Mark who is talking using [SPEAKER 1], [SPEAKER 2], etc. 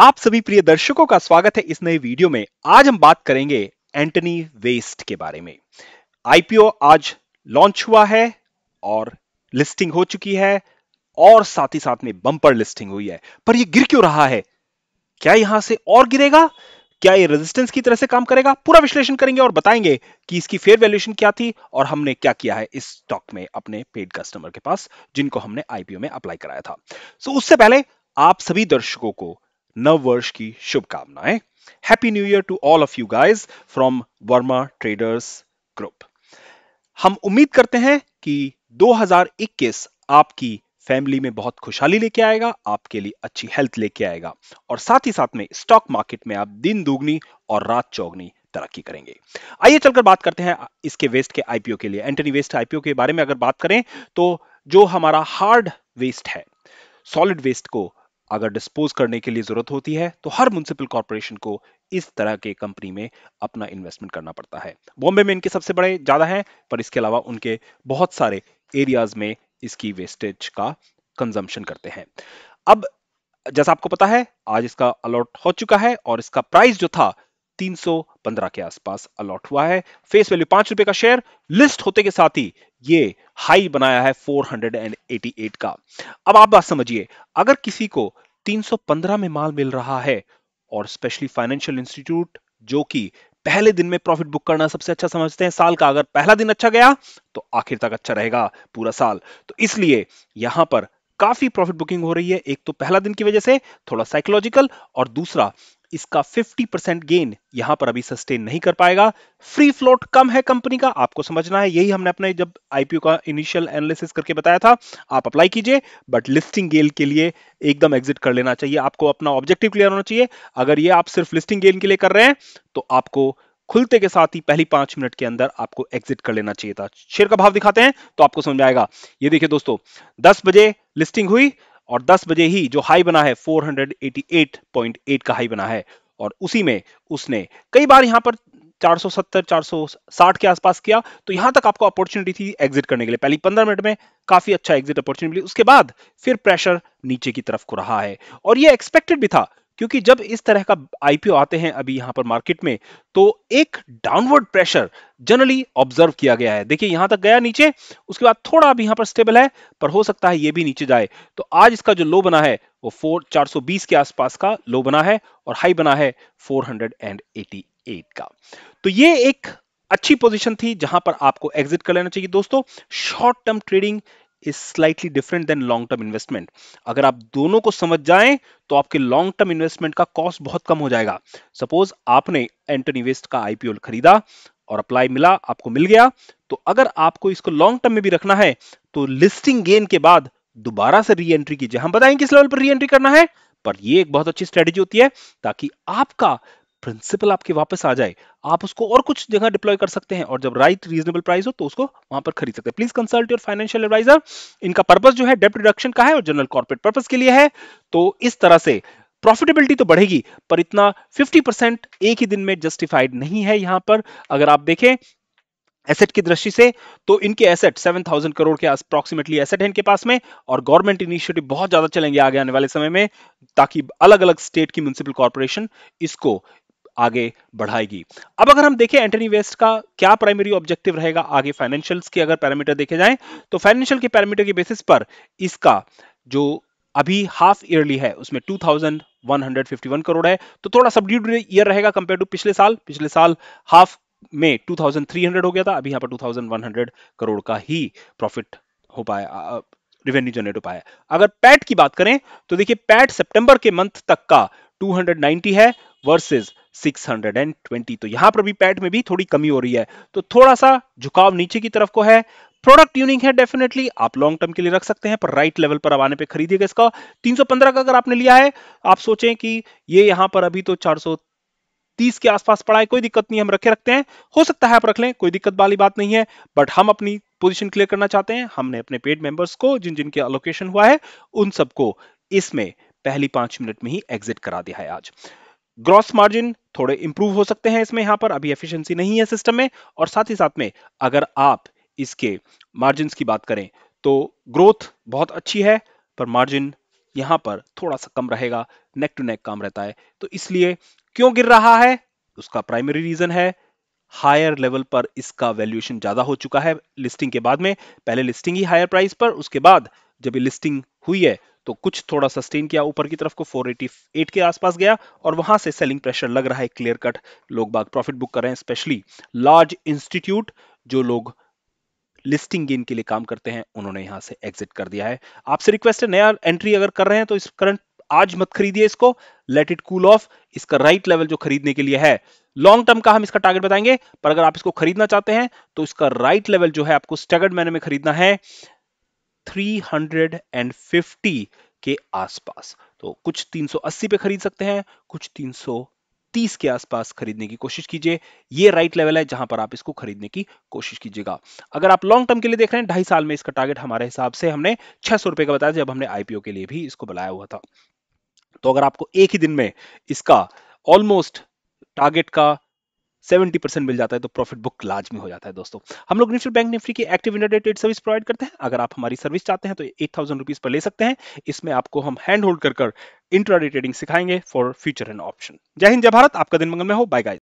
[SPEAKER 1] आप सभी प्रिय दर्शकों का स्वागत है इस नए वीडियो में आज हम बात करेंगे एंटनी वेस्ट के बारे में आईपीओ आज लॉन्च हुआ है और लिस्टिंग हो चुकी है और साथ ही साथ में बंपर लिस्टिंग हुई है पर ये गिर क्यों रहा है क्या यहां से और गिरेगा क्या ये रेजिस्टेंस की तरह से काम करेगा पूरा विश्लेषण करेंगे और बताएंगे कि इसकी फेयर वैल्यूएशन क्या थी और हमने क्या किया है इस स्टॉक में अपने पेड कस्टमर के पास जिनको हमने आईपीओ में अप्लाई कराया था सो उससे पहले आप सभी दर्शकों को नव वर्ष की शुभकामनाएं happy new year to all of you guys from Verma traders group हम उम्मीद करते हैं कि 2021 आपकी फैमिली में बहुत खुशहाली लेके आएगा आपके लिए अच्छी हेल्थ लेके आएगा और साथ ही साथ में स्टॉक मार्केट में आप दिन दोगुनी और रात चौगनी तरक्की करेंगे आइए चलकर बात करते हैं इसके वेस्ट के आईपीओ के लिए एंटनी वेस्ट आईपीओ के बारे में अगर बात करें तो जो हमारा हार्ड वेस्ट है सॉलिड वेस्ट को अगर डिस्पोज करने के लिए जरूरत होती है तो हर म्यूनसिपल कॉरपोरेशन को इस तरह के कंपनी में अपना इन्वेस्टमेंट करना पड़ता है बॉम्बे में इनके सबसे बड़े ज्यादा हैं पर इसके अलावा उनके बहुत सारे एरियाज में इसकी वेस्टेज का कंजम्पशन करते हैं अब जैसा आपको पता है आज इसका अलॉट हो चुका है और इसका प्राइस जो था तीन सौ पंद्रह के आसपास अलॉट हुआ है फेस वैल्यू पांच रुपए का शेयर लिस्ट होते के साथ ही ये हाई बनाया है 488 का अब आप बात समझिए अगर किसी को 315 में माल मिल रहा है और स्पेशली फाइनेंशियल इंस्टीट्यूट जो कि पहले दिन में प्रॉफिट बुक करना सबसे अच्छा समझते हैं साल का अगर पहला दिन अच्छा गया तो आखिर तक अच्छा रहेगा पूरा साल तो इसलिए यहां पर काफी प्रॉफिट बुकिंग हो रही है एक तो पहला दिन की वजह से थोड़ा साइकोलॉजिकल और दूसरा इसका 50% गेन यहां पर अभी सस्टेन नहीं कर पाएगा फ्री फ्लोट कम है कंपनी का आपको समझना है यही हमने अपने जब आईपीओ का इनिशियल एनालिसिस करके बताया था आप अप्लाई कीजिए बट लिस्टिंग गेल के लिए एकदम एग्जिट कर लेना चाहिए आपको अपना ऑब्जेक्टिव क्लियर होना चाहिए अगर ये आप सिर्फ लिस्टिंग गेल के लिए कर रहे हैं तो आपको खुलते के साथ ही पहली पांच मिनट के अंदर आपको एग्जिट कर लेना चाहिए था शेयर का भाव दिखाते हैं तो आपको समझ आएगा ये देखिए दोस्तों दस बजे लिस्टिंग हुई और 10 बजे ही जो हाई बना है 488.8 का हाई बना है और उसी में उसने कई बार यहां पर 470 460 के आसपास किया तो यहां तक आपको अपॉर्चुनिटी थी एग्जिट करने के लिए पहली 15 मिनट में काफी अच्छा एग्जिट अपॉर्चुनिटी उसके बाद फिर प्रेशर नीचे की तरफ को रहा है और यह एक्सपेक्टेड भी था क्योंकि जब इस तरह का आईपीओ आते हैं अभी यहां पर मार्केट में तो एक डाउनवर्ड प्रेशर जनरली ऑब्जर्व किया गया है देखिए यहां तक गया नीचे उसके बाद थोड़ा अभी यहां पर स्टेबल है पर हो सकता है ये भी नीचे जाए तो आज इसका जो लो बना है वो फोर चार के आसपास का लो बना है और हाई बना है फोर का तो ये एक अच्छी पोजीशन थी जहां पर आपको एग्जिट कर लेना चाहिए दोस्तों short term trading is slightly different than long term investment अगर आप दोनों को समझ जाएं तो आपके लॉन्ग टर्म इन्वेस्टमेंट का कॉस्ट बहुत कम हो जाएगा सपोज आपने एंटनी वेस्ट का आईपीओ खरीदा और अप्लाई मिला आपको मिल गया तो अगर आपको इसको लॉन्ग टर्म में भी रखना है तो लिस्टिंग गेन के बाद दोबारा से रीएंट्री कीजिए हम बताएं किस लेवल पर रीएंट्री करना है पर ये एक बहुत अच्छी स्ट्रेटेजी होती है ताकि आपका प्रिंसिपल आपके वापस आ जाए आप उसको और कुछ जगह डिप्लॉय कर सकते हैं और जब राइट रीजनेबल प्राइस हो तो उसको वहां पर खरीद सकते हैं please consult your financial advisor इनका पर्पज जो है डेप रिडक्शन का है और जनरल कॉर्पोरेट पर्पज के लिए है तो इस तरह से प्रॉफिटेबिलिटी तो बढ़ेगी पर इतना 50% एक ही दिन में जस्टिफाइड नहीं है यहां पर अगर आप देखें एसेट की दृष्टि से तो इनके एसेट 7000 करोड़ के अप्रोक्सीमेटली एसेट है इनके पास में और गवर्नमेंट इनिशिएटिव बहुत ज्यादा चलेंगे आगे आने वाले समय में ताकि अलग अलग स्टेट की म्यूनसिपल कॉर्पोरेशन इसको आगे बढ़ाएगी अब अगर हम देखें एंटनी वेस्ट का क्या प्राइमरी ऑब्जेक्टिव रहेगा आगे फाइनेंशियल्स तो के अगर पैरामीटर देखे जाए तो फाइनेंशियल के पैरामीटर के बेसिस पर इसका जो अभी हाफ ईयरली है उसमें 2151 करोड़ है तो थोड़ा सबड्यूड ईयर रहेगा कंपेयर टू पिछले साल पिछले साल हाफ में 2300 हो गया था अभी यहां पर 2100 करोड़ का ही प्रॉफिट हो पाया रेवेन्यू जनरेट हो पाया अगर पैट की बात करें तो देखिए पैट सितंबर के मंथ तक का 290 है वर्सेस 620 तो यहां पर भी पैट में भी थोड़ी कमी हो रही है तो थोड़ा सा झुकाव नीचे की तरफ को है प्रोडक्ट यूनिक है डेफिनेटली आप लॉन्ग टर्म के लिए रख सकते हैं पर राइट लेवल पर आने पे खरीदिएगा इसका 315 का अगर आपने लिया है आप सोचें कि ये यहां पर अभी तो 430 के आसपास पड़ा है कोई दिक्कत नहीं हम रखे रखते हैं हो सकता है आप रख लें कोई दिक्कत वाली बात नहीं है बट हम अपनी पोजीशन क्लियर करना चाहते हैं हमने अपने पेड मेंबर्स को जिन जिनके अलोकेशन हुआ है उन सबको इसमें पहली पांच मिनट में ही एग्जिट करा दिया है आज ग्रॉस मार्जिन थोड़े इंप्रूव हो सकते हैं इसमें यहां पर अभी एफिशिएंसी नहीं है सिस्टम में और साथ ही साथ में अगर आप इसके मार्जिन की बात करें तो ग्रोथ बहुत अच्छी है पर मार्जिन यहां पर थोड़ा सा कम रहेगा नेक टू नेक काम रहता है तो इसलिए क्यों गिर रहा है उसका प्राइमरी रीजन है हायर लेवल पर इसका वैल्यूएशन ज्यादा हो चुका है लिस्टिंग के बाद में पहले लिस्टिंग ही हायर प्राइस पर उसके बाद जब ये लिस्टिंग हुई है तो कुछ थोड़ा सस्टेन किया ऊपर की तरफ को 488 के आसपास गया और वहां से सेलिंग प्रेशर लग रहा है क्लियर कट लोग बाग प्रॉफिट बुक कर रहे हैं स्पेशली लार्ज इंस्टीट्यूट जो लोग लिस्टिंग गेन के लिए काम करते हैं उन्होंने यहां से एग्जिट कर दिया है आपसे रिक्वेस्ट है नया एंट्री अगर कर रहे हैं तो इस करंट आज मत खरीदिए इसको लेट इट कूल ऑफ इसका राइट लेवल जो खरीदने के लिए है लॉन्ग टर्म का हम इसका टारगेट बताएंगे पर अगर आप इसको खरीदना चाहते हैं तो इसका राइट लेवल जो है आपको स्टैगर्ड मैन में खरीदना है 350 के आसपास तो कुछ 380 पे खरीद सकते हैं कुछ 330 के आसपास खरीदने की कोशिश कीजिए ये राइट लेवल है जहां पर आप इसको खरीदने की कोशिश कीजिएगा अगर आप लॉन्ग टर्म के लिए देख रहे हैं ढाई साल में इसका टारगेट हमारे हिसाब से हमने छह सौ रुपए का बताया जब हमने आईपीओ के लिए भी इसको बुलाया हुआ था तो अगर आपको एक ही दिन में इसका ऑलमोस्ट टारगेट का सेवेंटी परसेंट मिल जाता है तो प्रॉफिट बुक लाज में हो जाता है दोस्तों हम लोग निफ्टी बैंक निफ्टी की एक्टिव इंटरडेटेड सर्विस प्रोवाइड करते हैं अगर आप हमारी सर्विस चाहते हैं तो एट थाउजेंड रुपीज पर ले सकते हैं इसमें आपको हम हैंड होल्ड कर इंट्राडे ट्रेडिंग सिखाएंगे फॉर फ्यूचर एंड ऑप्शन जय हिंद जय भारत आपका दिन मंगल में हो बाय गाइस